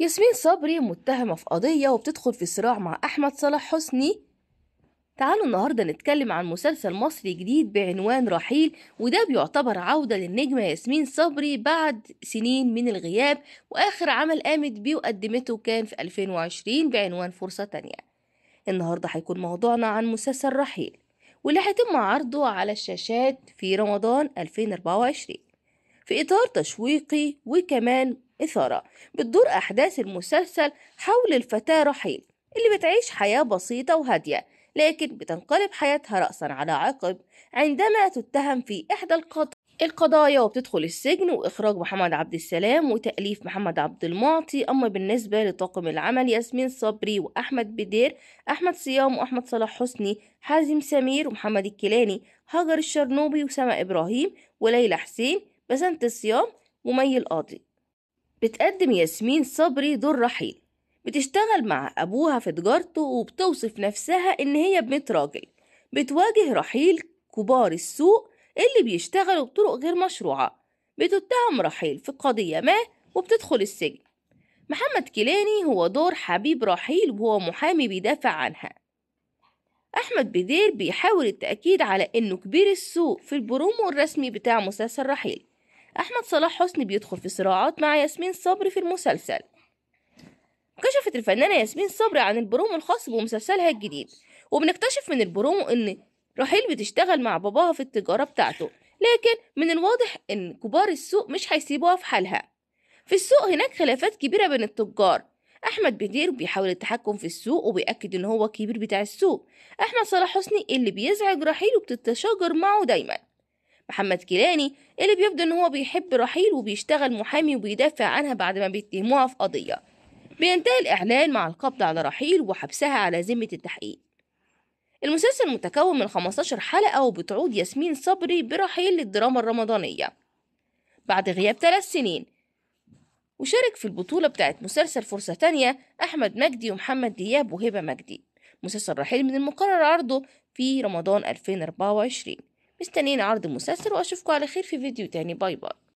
ياسمين صبري متهمة في قضية وبتدخل في صراع مع أحمد صلاح حسني تعالوا النهاردة نتكلم عن مسلسل مصري جديد بعنوان رحيل وده بيعتبر عودة للنجمة ياسمين صبري بعد سنين من الغياب وآخر عمل قامت بيه وقدمته كان في 2020 بعنوان فرصة تانية النهاردة هيكون موضوعنا عن مسلسل رحيل واللي هيتم عرضه على الشاشات في رمضان 2024 في إطار تشويقي وكمان إثارة بتدور أحداث المسلسل حول الفتاة رحيل اللي بتعيش حياة بسيطة وهادية لكن بتنقلب حياتها رأسا على عقب عندما تتهم في إحدى القضايا القضايا وبتدخل السجن وإخراج محمد عبد السلام وتأليف محمد عبد المعطي أما بالنسبة لطاقم العمل ياسمين صبري وأحمد بدير أحمد صيام وأحمد صلاح حسني حازم سمير ومحمد الكيلاني هاجر الشرنوبي وسماء إبراهيم وليلى حسين بسنت الصيام ومي القاضي بتقدم ياسمين صبري دور رحيل بتشتغل مع أبوها في تجارته وبتوصف نفسها إن هي بنت راجل بتواجه رحيل كبار السوق اللي بيشتغلوا بطرق غير مشروعة بتتهم رحيل في قضية ما وبتدخل السجن محمد كيلاني هو دور حبيب رحيل وهو محامي بيدافع عنها أحمد بدير بيحاول التأكيد على إنه كبير السوق في البرومو الرسمي بتاع مسلسل رحيل أحمد صلاح حسني بيدخل في صراعات مع ياسمين صبري في المسلسل كشفت الفنانة ياسمين صبري عن البرومو الخاص بمسلسلها الجديد وبنكتشف من البرومو إن رحيل بتشتغل مع باباها في التجارة بتاعته لكن من الواضح إن كبار السوق مش هيسيبوها في حالها في السوق هناك خلافات كبيرة بين التجار أحمد بدير بيحاول التحكم في السوق وبيأكد إن هو الكبير بتاع السوق أحمد صلاح حسني اللي بيزعج رحيل وبتتشاجر معه دايما محمد كيلاني اللي بيبدو ان هو بيحب رحيل وبيشتغل محامي وبيدافع عنها بعد ما بيتهموها في قضية بينتهي الإعلان مع القبض على رحيل وحبسها على ذمة التحقيق المسلسل متكون من 15 حلقة وبتعود ياسمين صبري برحيل للدراما الرمضانية بعد غياب ثلاث سنين وشارك في البطولة بتاعت مسلسل فرصة تانية أحمد مجدي ومحمد دياب وهبة مجدي مسلسل رحيل من المقرر عرضه في رمضان 2024 مستنيين عرض المسلسل واشوفكم على خير في فيديو تاني باي باي